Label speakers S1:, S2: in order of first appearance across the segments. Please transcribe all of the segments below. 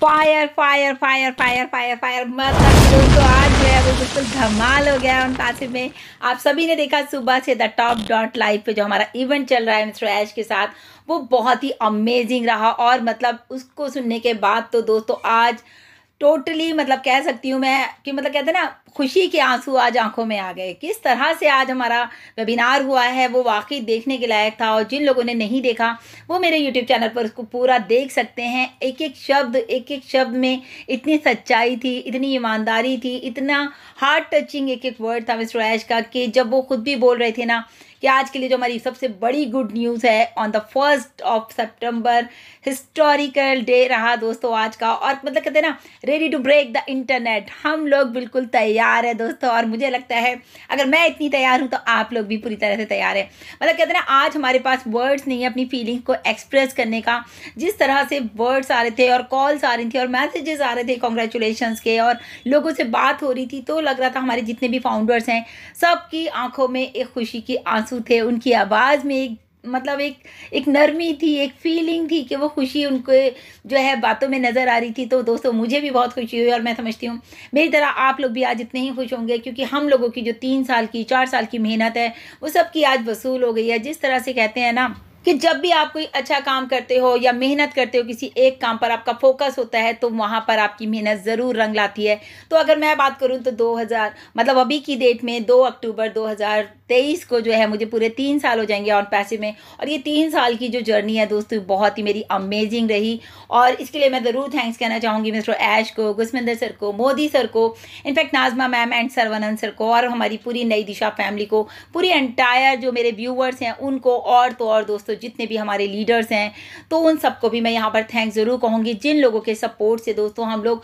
S1: fire fire fire fire fire fire मतलब दोस्तों आज जो है वो बिल्कुल धमाल हो गया है उन पासिब में आप सभी ने देखा सुबह से द टॉप डॉट लाइव पे जो हमारा इवेंट चल रहा है मिस्टर ऐश के साथ वो बहुत ही अमेजिंग रहा और मतलब उसको सुनने के बाद तो दोस्तों आज टोटली मतलब कह सकती हूँ मैं कि मतलब कहते हैं ना खुशी के आंसू आज आंखों में आ गए किस तरह से आज हमारा वेबिनार हुआ है वो वाकई देखने के लायक था और जिन लोगों ने नहीं देखा वो मेरे यूट्यूब चैनल पर उसको पूरा देख सकते हैं एक एक शब्द एक एक शब्द में इतनी सच्चाई थी इतनी ईमानदारी थी इतना हार्ट टचिंग एक एक वर्ड था मिस्टर ऐश का कि जब वो खुद भी बोल रहे थे ना कि आज के लिए जो हमारी सबसे बड़ी गुड न्यूज़ है on the first of September historical day रहा दोस्तों आज का और मतलब कहते हैं ना ready to break the internet हम लोग बिल्कुल तैयार है दोस्तों और मुझे लगता है अगर मैं इतनी तैयार हूँ तो आप लोग भी पूरी तरह से तैयार है मतलब कहते हैं ना आज हमारे पास वर्ड्स नहीं है अपनी फीलिंग्स को एक्सप्रेस करने का जिस तरह से वर्ड्स आ रहे थे और कॉल्स आ रही थी और मैसेजेस आ रहे थे कॉन्ग्रेचुलेशन के और लोगों से बात हो रही थी तो लग रहा था हमारे जितने भी फाउंडर्स हैं सबकी आंखों में एक खुशी की आंसू आंसू थे उनकी आवाज़ में एक मतलब एक एक नरमी थी एक फीलिंग थी कि वो खुशी उनके जो है बातों में नज़र आ रही थी तो दोस्तों मुझे भी बहुत खुशी हुई और मैं समझती हूँ मेरी तरह आप लोग भी आज इतने ही खुश होंगे क्योंकि हम लोगों की जो तीन साल की चार साल की मेहनत है वो सबकी आज वसूल हो गई है जिस तरह से कहते हैं ना कि जब भी आप कोई अच्छा काम करते हो या मेहनत करते हो किसी एक काम पर आपका फोकस होता है तो वहाँ पर आपकी मेहनत ज़रूर रंग लाती है तो अगर मैं बात करूँ तो 2000 मतलब अभी की डेट में 2 अक्टूबर 2023 को जो है मुझे पूरे तीन साल हो जाएंगे ऑन पैसे में और ये तीन साल की जो जर्नी है दोस्तों बहुत ही मेरी अमेजिंग रही और इसके लिए मैं ज़रूर थैंक्स कहना चाहूँगी मिस्टर ऐश को गुस्मिंदर सर को मोदी सर को in fact Najma ma'am and Sarvanand sir को और हमारी पूरी नई दिशा फैमिली को पूरी एंटायर जो मेरे व्यूवर्स हैं उनको और तो और दोस्तों जितने भी हमारे लीडर्स हैं तो उन सबको भी मैं यहाँ पर थैंक ज़रूर कहूँगी जिन लोगों के सपोर्ट से दोस्तों हम लोग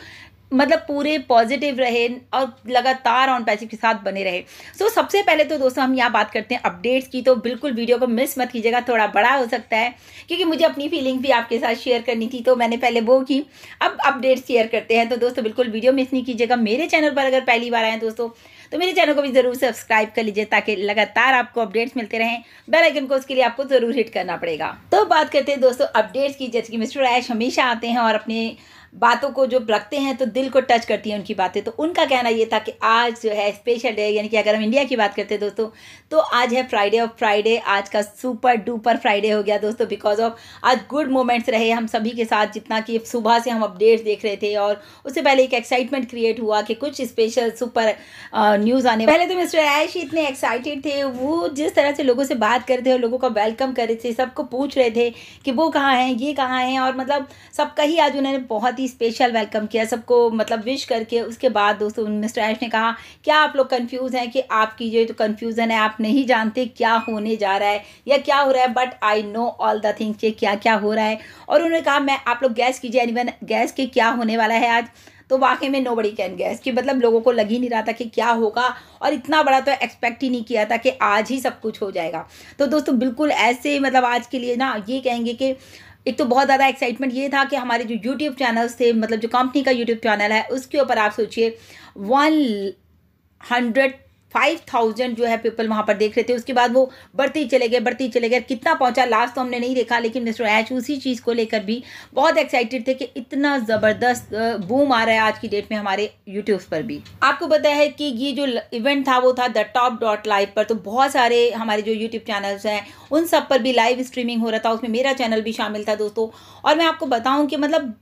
S1: मतलब पूरे पॉजिटिव रहे और लगातार ऑन पैसिव के साथ बने रहे सो so, सबसे पहले तो दोस्तों हम यहाँ बात करते हैं अपडेट्स की तो बिल्कुल वीडियो को मिस मत कीजिएगा थोड़ा बड़ा हो सकता है क्योंकि मुझे अपनी फीलिंग भी आपके साथ शेयर करनी थी तो मैंने पहले वो की अब अपडेट्स शेयर करते हैं तो दोस्तों बिल्कुल वीडियो मिस नहीं कीजिएगा मेरे चैनल पर अगर पहली बार आए दोस्तों तो मेरे चैनल को भी ज़रूर सब्सक्राइब कर लीजिए ताकि लगातार आपको अपडेट्स मिलते रहें बेल आइकन को उसके लिए आपको ज़रूर हिट करना पड़ेगा तो बात करते हैं दोस्तों अपडेट्स की जैसे कि मिस्टर ऐश हमेशा आते हैं और अपने बातों को जो रखते हैं तो दिल को टच करती हैं उनकी बातें तो उनका कहना ये था कि आज जो है स्पेशल डे यानी कि अगर हम इंडिया की बात करते हैं दोस्तों तो आज है फ्राइडे और फ्राइडे आज का सुपर डुपर फ्राइडे हो गया दोस्तों बिकॉज ऑफ आज गुड मोमेंट्स रहे हम सभी के साथ जितना कि सुबह से हम अपडेट्स देख रहे थे और उससे पहले एक एक्साइटमेंट क्रिएट हुआ कि कुछ स्पेशल सुपर न्यूज़ आने पहले तो मिस्टर ऐश इतने एक्साइटेड थे वो जिस तरह से लोगों से बात कर रहे थे और लोगों का वेलकम कर रहे थे सबको पूछ रहे थे कि वो कहाँ हैं ये कहाँ हैं और मतलब सबका ही आज उन्होंने बहुत ही ही स्पेशल वेलकम किया सबको मतलब विश करके उसके बाद दोस्तों मिस्टर ऐश ने कहा क्या आप लोग कन्फ्यूज़ हैं कि आपकी जो तो कन्फ्यूज़न है आप नहीं जानते क्या होने जा रहा है या क्या हो रहा है but I know all the things ये क्या क्या हो रहा है और उन्होंने कहा मैं आप लोग गैस कीजिए एनी गैस के क्या होने वाला है आज तो वाकई में नो बड़ी कैन गैस कि मतलब लोगों को लग ही नहीं रहा था कि क्या होगा और इतना बड़ा तो एक्सपेक्ट ही नहीं किया था कि आज ही सब कुछ हो जाएगा तो दोस्तों बिल्कुल ऐसे मतलब आज के लिए ना ये कहेंगे कि एक तो बहुत ज़्यादा एक्साइटमेंट ये था कि हमारे जो यूट्यूब चैनल्स थे मतलब जो कंपनी का यूट्यूब चैनल है उसके ऊपर आप सोचिए वन हंड्रेड फाइव थाउजेंड जो है पीपल वहाँ पर देख रहे थे उसके बाद वो बढ़ते ही चले गए बढ़ते ही चले गए कितना पहुँचा लास्ट तो हमने नहीं देखा लेकिन मिस्टर एच उसी चीज़ को लेकर भी बहुत एक्साइटेड थे कि इतना ज़बरदस्त बूम आ रहा है आज की डेट में हमारे यूट्यूब पर भी आपको पता है कि ये जो इवेंट था वो था द टॉप डॉट लाइव पर तो बहुत सारे हमारे जो यूट्यूब चैनल्स हैं उन सब पर भी लाइव स्ट्रीमिंग हो रहा था उसमें मेरा चैनल भी शामिल था दोस्तों और मैं आपको बताऊँ कि मतलब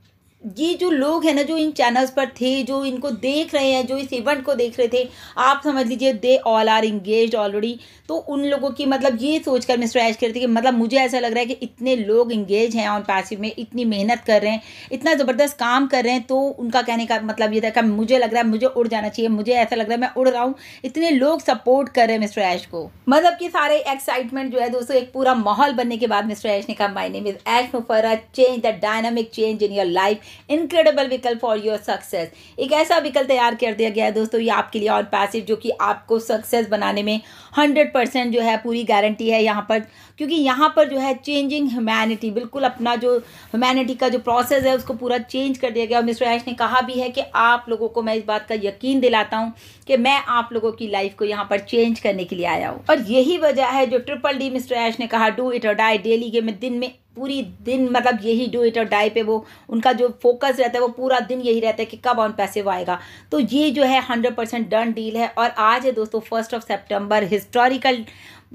S1: ये जो लोग हैं ना जो इन चैनल्स पर थे जो इनको देख रहे हैं जो इस इवेंट को देख रहे थे आप समझ लीजिए they all are engage already तो उन लोगों की मतलब ये सोचकर मैं स्ट्रैच थे कि मतलब मुझे ऐसा लग रहा है कि इतने लोग इंगेज हैं ऑन पैसिव में इतनी मेहनत कर रहे हैं इतना ज़बरदस्त काम कर रहे हैं तो उनका कहने का मतलब ये था कि मुझे लग रहा है मुझे उड़ जाना चाहिए मुझे ऐसा लग रहा है मैं उड़ रहा हूँ इतने लोग सपोर्ट कर रहे हैं मिस्टर ऐश को मतलब कि सारे एक्साइटमेंट जो है दोस्तों एक पूरा माहौल बनने के बाद मिस्टर ऐश ने कहा my name is Ash Mufareh change the dynamic change in your life incredible विकल्प फॉर योर सक्सेस एक ऐसा विकल्प तैयार कर दिया गया है दोस्तों ये आपके लिए और पैसिव जो कि आपको सक्सेस बनाने में हंड्रेड परसेंट जो है पूरी गारंटी है यहाँ पर क्योंकि यहाँ पर जो है चेंजिंग ह्यूमैनिटी बिल्कुल अपना जो ह्यूमैनिटी का जो प्रोसेस है उसको पूरा चेंज कर दिया गया और मिस्टर ऐश ने कहा भी है कि आप लोगों को मैं इस बात का यकीन दिलाता हूँ कि मैं आप लोगों की लाइफ को यहाँ पर चेंज करने के लिए आया हूँ और यही वजह है जो ट्रिपल डी मिस्टर ऐश ने कहा डू इट और डाई डेली के मैं दिन में पूरी दिन मतलब यही डू इट और डाई पे वो उनका जो फोकस रहता है वो पूरा दिन यही रहता है कि कब ऑन पैसे आएगा तो ये जो है हंड्रेड परसेंट डन डील है और आज है दोस्तों first of September historical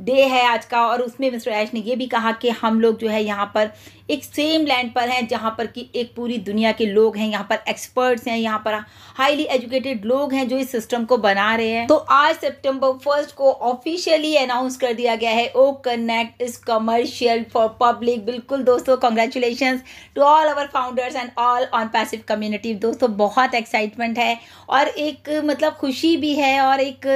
S1: day है आज का और उसमें मिस्टर ऐश ने ये भी कहा कि हम लोग जो है यहाँ पर एक सेम लैंड पर हैं जहाँ पर कि एक पूरी दुनिया के लोग हैं यहाँ पर एक्सपर्ट्स हैं यहाँ पर हाईली एजुकेटेड लोग हैं जो इस सिस्टम को बना रहे हैं तो आज सितंबर फर्स्ट को ऑफिशियली अनाउंस कर दिया गया है O Connect is commercial for public बिल्कुल दोस्तों congratulation to all our founders and all OnPassive community दोस्तों बहुत एक्साइटमेंट है और एक मतलब खुशी भी है और एक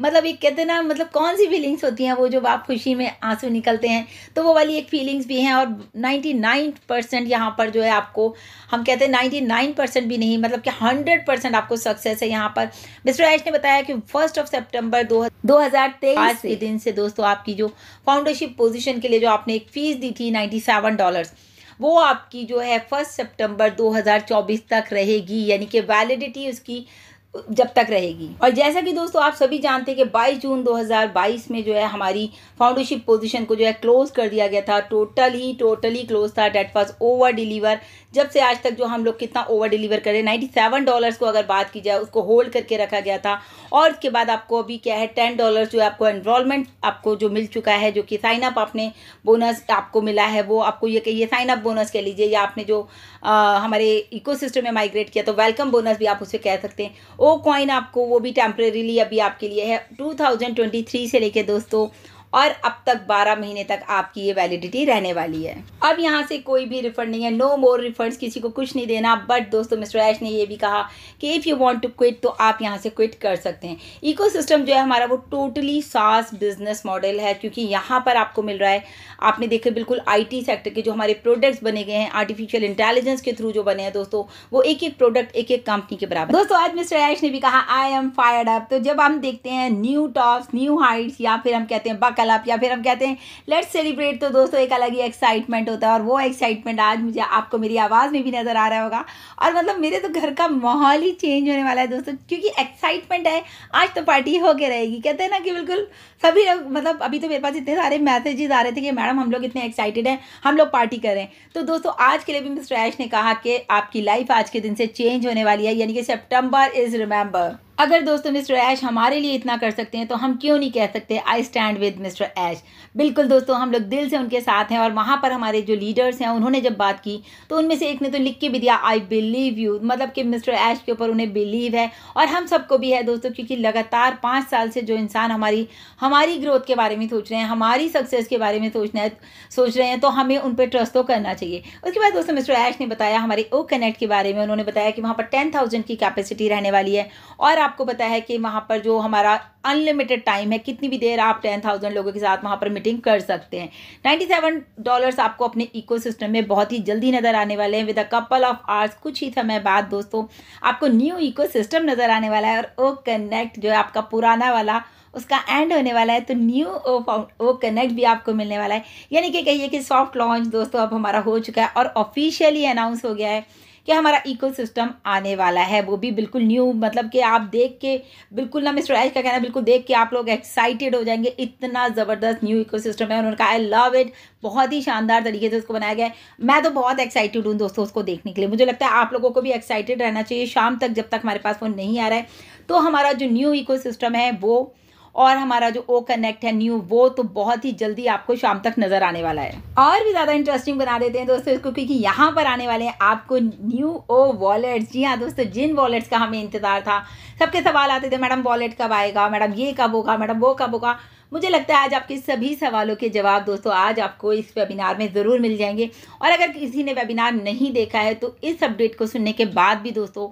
S1: मतलब एक कहते ना मतलब कौन सी फीलिंग्स होती हैं वो जो आप खुशी में आंसू निकलते हैं तो वो वाली एक फीलिंग्स भी हैं और 99 परसेंट यहाँ पर जो है आपको हम कहते हैं 99 परसेंट भी नहीं मतलब कि 100 परसेंट आपको सक्सेस है यहाँ पर मिस्टर ऐश ने बताया कि फर्स्ट ऑफ सेप्टेम्बर दो दो आज के दिन से दोस्तों आपकी जो फाउंडरशिप पोजिशन के लिए जो आपने एक फ़ीस दी थी नाइन्टी डॉलर्स वो आपकी जो है फर्स्ट सितंबर 2024 तक रहेगी यानी कि वैलिडिटी उसकी जब तक रहेगी और जैसा कि दोस्तों आप सभी जानते हैं कि बाईस जून 2022 में जो है हमारी फाउंडरशिप पोजीशन को जो है क्लोज कर दिया गया था टोटल ही टोटली क्लोज था डेट वॉज ओवर डिलीवर जब से आज तक जो हम लोग कितना ओवर डिलीवर कर रहे नाइन्टी 97 डॉलर्स को अगर बात की जाए उसको होल्ड करके रखा गया था और उसके बाद आपको अभी क्या है टेन डॉलर्स जो है आपको एनरोलमेंट आपको जो मिल चुका है जो कि साइन अप आपने बोनस आपको मिला है वो आपको ये कहिए साइन अप बोनस कह लीजिए या आपने जो आ, हमारे इको में माइग्रेट किया तो वेलकम बोनस भी आप उसे कह सकते हैं ओ कॉइन आपको वो भी टेम्परेली अभी आपके लिए है 2023 से लेके दोस्तों और अब तक 12 महीने तक आपकी ये वैलिडिटी रहने वाली है अब यहाँ से कोई भी रिफंड नहीं है नो मोर रिफंड किसी को कुछ नहीं देना बट दोस्तों मिस्टर ऐश ने ये भी कहा कि if you want to quit तो आप यहाँ से क्विट कर सकते हैं इको जो है हमारा वो टोटली सास बिजनेस मॉडल है क्योंकि यहाँ पर आपको मिल रहा है आपने देखे बिल्कुल आई सेक्टर के जो हमारे प्रोडक्ट्स बने गए हैं आर्टिफिशियल इंटेलिजेंस के थ्रू जो बने हैं दोस्तों वो एक एक प्रोडक्ट एक एक कंपनी के बराबर दोस्तों आज मिस्टर ऐश ने भी कहा आई एम फायर्ड अप तो जब हम देखते हैं न्यू टॉप्स न्यू हाइट्स या फिर हम कहते हैं बक क्रियाकलाप या फिर हम कहते हैं लेट्स सेलिब्रेट तो दोस्तों एक अलग ही एक्साइटमेंट होता है और वो एक्साइटमेंट आज मुझे आपको मेरी आवाज़ में भी नज़र आ रहा होगा और मतलब मेरे तो घर का माहौल ही चेंज होने वाला है दोस्तों क्योंकि एक्साइटमेंट है आज तो पार्टी होके रहेगी कहते हैं ना कि बिल्कुल सभी लोग मतलब अभी तो मेरे पास इतने सारे मैसेजेस आ रहे थे कि मैडम हम लोग इतने एक्साइटेड हैं हम लोग पार्टी करें तो दोस्तों आज के लिए भी मिस्टर ऐश ने कहा कि आपकी लाइफ आज के दिन से चेंज होने वाली है यानी कि सेप्टेम्बर इज़ रिमेंबर अगर दोस्तों मिस्टर ऐश हमारे लिए इतना कर सकते हैं तो हम क्यों नहीं कह सकते I stand with mister Ash बिल्कुल दोस्तों हम लोग दिल से उनके साथ हैं और वहाँ पर हमारे जो लीडर्स हैं उन्होंने जब बात की तो उनमें से एक ने तो लिख के भी दिया आई बिलीव यू मतलब कि मिस्टर ऐश के ऊपर उन्हें बिलीव है और हम सबको भी है दोस्तों क्योंकि लगातार पाँच साल से जो इंसान हमारी हमारी ग्रोथ के बारे में सोच रहे हैं हमारी सक्सेस के बारे में सोचना है सोच रहे हैं तो हमें उन पर ट्रस्ट तो करना चाहिए उसके बाद दोस्तों मिस्टर ऐश ने बताया हमारे ओ कनेक्ट के बारे में उन्होंने बताया कि वहाँ पर टेन थाउजेंड की कैपेसिटी रहने वाली है और आपको पता है कि वहाँ पर जो हमारा अनलिमिटेड टाइम है कितनी भी देर आप टेन थाउजेंड लोगों के साथ वहाँ पर मीटिंग कर सकते हैं नाइन्टी सेवन डॉलर्स आपको अपने इकोसिस्टम में बहुत ही जल्दी नज़र आने वाले हैं with a couple of hours कुछ ही समय बाद दोस्तों आपको न्यू सिस्टम नज़र आने वाला है और ओ कनेक्ट जो है आपका पुराना वाला उसका एंड होने वाला है तो न्यू ओ ओ कनेक्ट भी आपको मिलने वाला है यानी कि कहिए कि सॉफ्ट लॉन्च दोस्तों अब हमारा हो चुका है और ऑफिशियली अनाउंस हो गया है कि हमारा सिस्टम आने वाला है वो भी बिल्कुल न्यू मतलब कि आप देख के बिल्कुल ना मिस्टर एच का कहना बिल्कुल देख के आप लोग एक्साइटेड हो जाएंगे इतना ज़बरदस्त न्यू सिस्टम है उन्होंने कहा आई लव इट बहुत ही शानदार तरीके से उसको बनाया गया है मैं तो बहुत एक्साइटेड हूँ दोस्तों उसको देखने के लिए मुझे लगता है आप लोगों को भी एक्साइटेड रहना चाहिए शाम तक जब तक हमारे पास फ़ोन नहीं आ रहा है तो हमारा जो न्यू इको है वो और हमारा जो ओ कनेक्ट है न्यू वो तो बहुत ही जल्दी आपको शाम तक नज़र आने वाला है और भी ज़्यादा इंटरेस्टिंग बना देते हैं दोस्तों इसको क्योंकि यहाँ पर आने वाले हैं आपको न्यू ओ वॉलेट्स जी हाँ दोस्तों जिन वॉलेट्स का हमें इंतज़ार था सबके सवाल आते थे मैडम वॉलेट कब आएगा मैडम ये कब होगा मैडम वो कब होगा मुझे लगता है आज आपके सभी सवालों के जवाब दोस्तों आज आपको इस वेबिनार में ज़रूर मिल जाएंगे और अगर किसी ने वेबिनार नहीं देखा है तो इस अपडेट को सुनने के बाद भी दोस्तों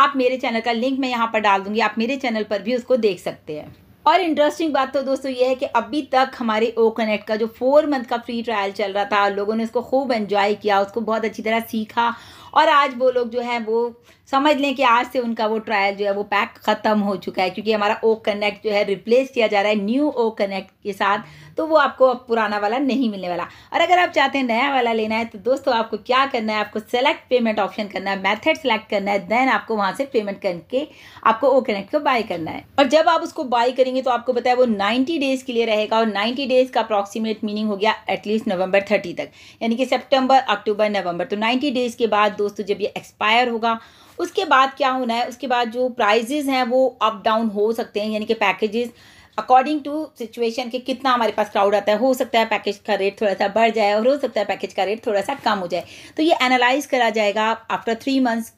S1: आप मेरे चैनल का लिंक मैं यहाँ पर डाल दूँगी आप मेरे चैनल पर भी उसको देख सकते हैं और इंटरेस्टिंग बात तो दोस्तों ये है कि अभी तक हमारे ओ कनेक्ट का जो फोर मंथ का फ्री ट्रायल चल रहा था लोगों ने उसको खूब एंजॉय किया उसको बहुत अच्छी तरह सीखा और आज वो लोग जो है वो समझ लें कि आज से उनका वो ट्रायल जो है वो पैक ख़त्म हो चुका है क्योंकि हमारा ओ कनेक्ट जो है रिप्लेस किया जा रहा है न्यू ओ कनेक्ट के साथ तो वो आपको अब पुराना वाला नहीं मिलने वाला और अगर आप चाहते हैं नया वाला लेना है तो दोस्तों आपको क्या करना है आपको सेलेक्ट पेमेंट ऑप्शन करना है मैथड सेलेक्ट करना है देन आपको वहाँ से पेमेंट करके आपको ओ कनेक्ट को बाय करना है और जब आप उसको बाय करेंगे तो आपको बताया वो नाइन्टी डेज़ के लिए रहेगा और नाइन्टी डेज़ का अप्रॉक्सीमेट मीनिंग हो गया एटलीस्ट नवंबर थर्टी तक यानी कि सेप्टेम्बर अक्टूबर नवंबर तो नाइन्टी डेज़ के बाद दोस्तों तो जब ये एक्सपायर होगा उसके बाद क्या होना है उसके बाद जो प्राइजेज़ हैं वो अप डाउन हो सकते हैं यानी कि पैकेजेस अकॉर्डिंग टू सिचुएशन के कितना हमारे पास क्राउड आता है हो सकता है पैकेज का रेट थोड़ा सा बढ़ जाए और हो सकता है पैकेज का रेट थोड़ा सा कम हो जाए तो ये एनालाइज करा जाएगा आफ्टर थ्री मंथ्स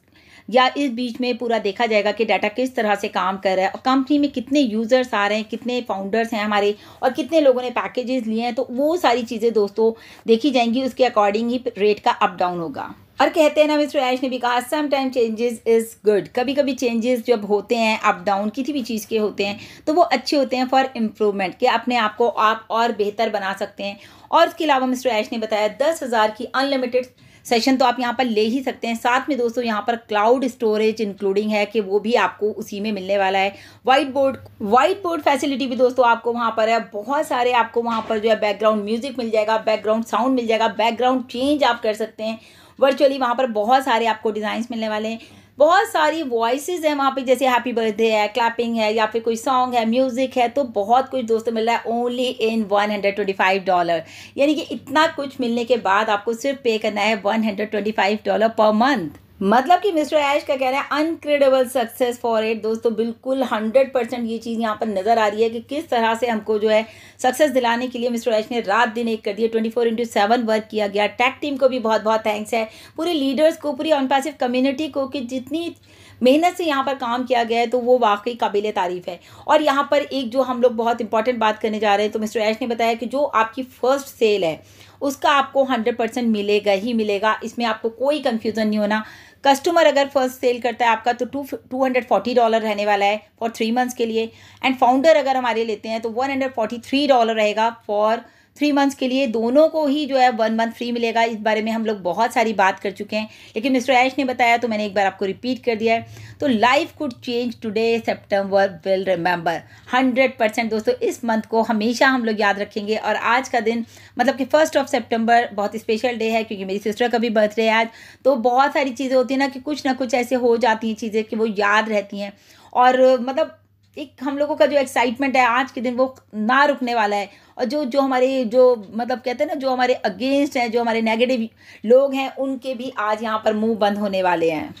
S1: या इस बीच में पूरा देखा जाएगा कि डाटा किस तरह से काम कर रहा है और कंपनी में कितने यूज़र्स आ रहे हैं कितने फाउंडर्स हैं हमारे और कितने लोगों ने पैकेजेस लिए हैं तो वो सारी चीज़ें दोस्तों देखी जाएंगी उसके अकॉर्डिंग ही रेट का अप डाउन होगा और कहते हैं ना मिस्टर ऐश ने भी कहा some time changes is good कभी कभी चेंजेस जब होते हैं अप डाउन किसी भी चीज़ के होते हैं तो वो अच्छे होते हैं फॉर इम्प्रूवमेंट कि अपने आप को आप और बेहतर बना सकते हैं और उसके अलावा मिस्टर ऐश ने बताया दस हज़ार की अनलिमिटेड सेशन तो आप यहाँ पर ले ही सकते हैं साथ में दोस्तों यहाँ पर क्लाउड स्टोरेज इंक्लूडिंग है कि वो भी आपको उसी में मिलने वाला है white board white board facility भी दोस्तों आपको वहाँ पर है बहुत सारे आपको वहाँ पर जो है बैकग्राउंड म्यूजिक मिल जाएगा बैकग्राउंड साउंड मिल जाएगा बैकग्राउंड चेंज आप कर सकते हैं वर्चुअली वहाँ पर बहुत सारे आपको डिज़ाइंस मिलने वाले हैं बहुत सारी वॉइसेस हैं वहाँ पे जैसे हैप्पी बर्थडे है क्लैपिंग है या फिर कोई सॉन्ग है म्यूज़िक है तो बहुत कुछ दोस्तों मिल रहा है only in one hundred twenty five dollar यानी कि इतना कुछ मिलने के बाद आपको सिर्फ पे करना है one hundred twenty five dollar per month मतलब कि मिस्टर ऐश का कहना है अनक्रेडिबल सक्सेस फॉर इट दोस्तों बिल्कुल हंड्रेड परसेंट ये चीज़ यहाँ पर नज़र आ रही है कि किस तरह से हमको जो है सक्सेस दिलाने के लिए मिस्टर ऐश ने रात दिन एक कर दिया twenty four into seven work किया गया टैक टीम को भी बहुत बहुत थैंक्स है पूरे लीडर्स को पूरी अनपैसिव कम्युनिटी को कि जितनी मेहनत से यहाँ पर काम किया गया है तो वो वाकई काबिल तारीफ़ है और यहाँ पर एक जो हम लोग बहुत इंपॉर्टेंट बात करने जा रहे हैं तो मिस्टर ऐश ने बताया कि जो आपकी फ़र्स्ट सेल है उसका आपको हंड्रेड परसेंट मिलेगा ही मिलेगा इसमें आपको कोई कंफ्यूजन नहीं होना कस्टमर अगर फर्स्ट सेल करता है आपका तो two two hundred forty dollar रहने वाला है फॉर थ्री मंथ्स के लिए एंड फाउंडर अगर हमारे लेते हैं तो one hundred forty three dollar रहेगा फॉर थ्री मंथ्स के लिए दोनों को ही जो है वन मंथ फ्री मिलेगा इस बारे में हम लोग बहुत सारी बात कर चुके हैं लेकिन मिस्टर ऐश ने बताया तो मैंने एक बार आपको रिपीट कर दिया है तो life could change today September will remember hundred percent दोस्तों इस मंथ को हमेशा हम लोग याद रखेंगे और आज का दिन मतलब कि फर्स्ट ऑफ सेप्टेम्बर बहुत स्पेशल डे है क्योंकि मेरी सिस्टर का भी बर्थडे है आज तो बहुत सारी चीज़ें होती हैं ना कि कुछ ना कुछ ऐसे हो जाती हैं चीज़ें कि वो याद रहती हैं और मतलब एक हम लोगों का जो एक्साइटमेंट है आज के दिन वो ना रुकने वाला है और जो जो हमारे जो मतलब कहते हैं ना जो हमारे अगेंस्ट हैं जो हमारे नेगेटिव लोग हैं उनके भी आज यहाँ पर मुंह बंद होने वाले हैं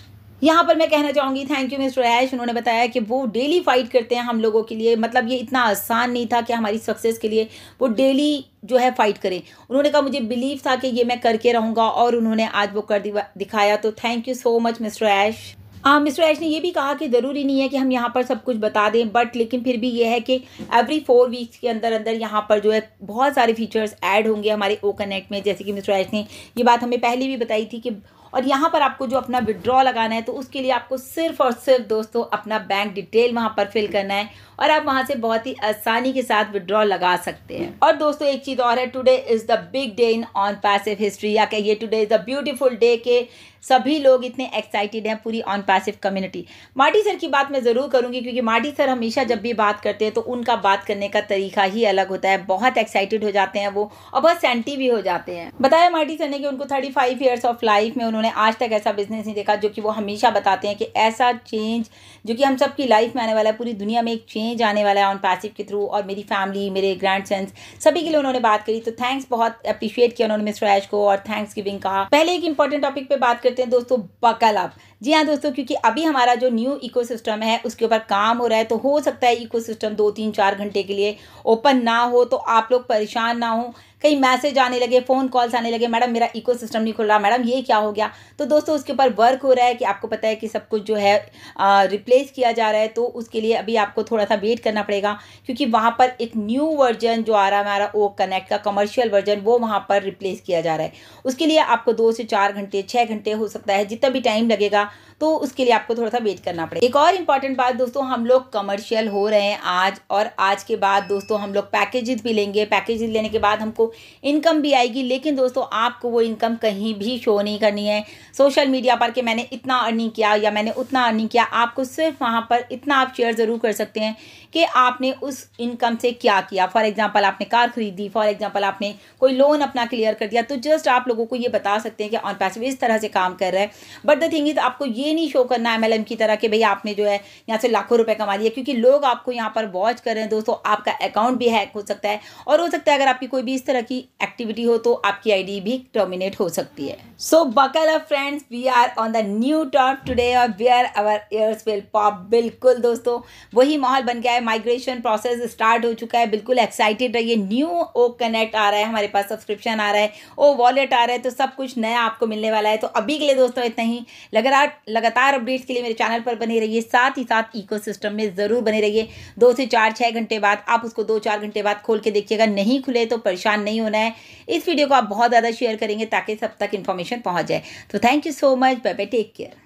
S1: यहाँ पर मैं कहना चाहूँगी थैंक यू मिस्टर ऐश उन्होंने बताया कि वो डेली फाइट करते हैं हम लोगों के लिए मतलब ये इतना आसान नहीं था कि हमारी सक्सेस के लिए वो डेली जो है फाइट करें उन्होंने कहा मुझे बिलीव था कि ये मैं करके रहूँगा और उन्होंने आज वो कर दिखाया तो thank you so much mister Ash ah, mister Ash ने ये भी कहा कि ज़रूरी नहीं है कि हम यहाँ पर सब कुछ बता दें बट लेकिन फिर भी ये है कि एवरी फोर वीक्स के अंदर अंदर यहाँ पर जो है बहुत सारे फीचर्स ऐड होंगे हमारे ओ कनेक्ट में जैसे कि मिस्टर एश ने ये बात हमें पहले भी बताई थी कि और यहाँ पर आपको जो अपना विड्रॉ लगाना है तो उसके लिए आपको सिर्फ और सिर्फ दोस्तों अपना बैंक डिटेल वहाँ पर फिल करना है और आप वहाँ से बहुत ही आसानी के साथ विड्रॉ लगा सकते हैं और दोस्तों एक चीज़ और है today is the big day in OnPassive history या कहिए today is the beautiful day के सभी लोग इतने एक्साइटेड हैं पूरी OnPassive community Marty sir की बात मैं ज़रूर करूँगी क्योंकि माटी सर हमेशा जब भी बात करते हैं तो उनका बात करने का तरीका ही अलग होता है बहुत एक्साइटेड हो जाते हैं वो और बहुत सेंटी भी हो जाते हैं बताया माटी सर ने कि उनको thirty five years of life में उन्होंने आज तक ऐसा बिजनेस नहीं देखा जो कि वो हमेशा बताते हैं कि ऐसा चेंज जो कि हम सबकी लाइफ में आने वाला है पूरी दुनिया में एक चेंज कहीं जाने वाला है ऑन पैसिव के थ्रू और मेरी फैमिली मेरे ग्रैंड सन्स सभी के लिए उन्होंने बात करी तो थैंक्स बहुत अप्रिशिएट किया उन्होंने मिस्टर ऐश को और थैंक्स गिविंग कहा पहले एक इंपॉर्टेंट टॉपिक पे बात करते हैं दोस्तों बकल अप जी हाँ दोस्तों क्योंकि अभी हमारा जो न्यू इको है उसके ऊपर काम हो रहा है तो हो सकता है इको सिस्टम दो तीन चार घंटे के लिए ओपन ना हो तो आप लोग परेशान ना हो कई मैसेज आने लगे फ़ोन कॉल्स आने लगे मैडम मेरा इको सिस्टम नहीं खुल रहा मैडम ये क्या हो गया तो दोस्तों उसके ऊपर वर्क हो रहा है कि आपको पता है कि सब कुछ जो है रिप्लेस किया जा रहा है तो उसके लिए अभी आपको थोड़ा सा वेट करना पड़ेगा क्योंकि वहाँ पर एक न्यू वर्जन जो आ रहा है हमारा ओ कनेक्ट का कमर्शियल वर्जन वो वहाँ पर रिप्लेस किया जा रहा है उसके लिए आपको दो से चार घंटे छः घंटे हो सकता है जितना भी टाइम लगेगा तो उसके लिए आपको थोड़ा सा वेट करना पड़ेगा एक और इंपॉर्टेंट बात दोस्तों हम लोग कमर्शियल हो रहे हैं आज और आज के बाद दोस्तों हम लोग पैकेजेस भी लेंगे पैकेजेस लेने के बाद हमको इनकम भी आएगी लेकिन दोस्तों आपको वो इनकम कहीं भी शो नहीं करनी है सोशल मीडिया पर कि मैंने इतना अर्निंग किया या मैंने उतना अर्निंग किया आपको सिर्फ वहाँ पर इतना आप शेयर ज़रूर कर सकते हैं कि आपने उस इनकम से क्या किया फॉर एग्ज़ाम्पल आपने कार खरीदी फॉर एग्ज़ाम्पल आपने कोई लोन अपना क्लियर कर दिया तो जस्ट आप लोगों को ये बता सकते हैं कि ऑन पैसिव इस तरह से काम कर रहा है बट द थिंग इज़ आपको ये नहीं शो करना एम एल एम की तरह कि भाई आपने जो है यहाँ से लाखों रुपए कमा लिए क्योंकि लोग आपको यहाँ पर वॉच कर रहे हैं दोस्तों आपका अकाउंट भी हैक हो सकता है और हो सकता है अगर आपकी कोई भी इस तरह की एक्टिविटी हो तो आपकी आईडी भी टर्मिनेट हो सकती है so buckle up friends we are on the new top today और we are our ears will pop बिल्कुल दोस्तों वही माहौल बन गया है माइग्रेशन प्रोसेस स्टार्ट हो चुका है बिल्कुल एक्साइटेड रहिए न्यू ओ कनेक्ट आ रहा है हमारे पास सब्सक्रिप्शन आ रहा है ओ वॉलेट आ रहा है तो सब कुछ नया आपको मिलने वाला है तो अभी के लिए दोस्तों इतना ही लगातार लगातार अपडेट्स के लिए मेरे चैनल पर बने रहिए साथ ही साथ इको में ज़रूर बने रहिए दो से चार छः घंटे बाद आप उसको दो चार घंटे बाद खोल के देखिएगा नहीं खुले तो परेशान नहीं नहीं होना है इस वीडियो को आप बहुत ज़्यादा शेयर करेंगे ताकि सब तक इन्फॉर्मेशन पहुँच जाए तो thank you so much bye bye take care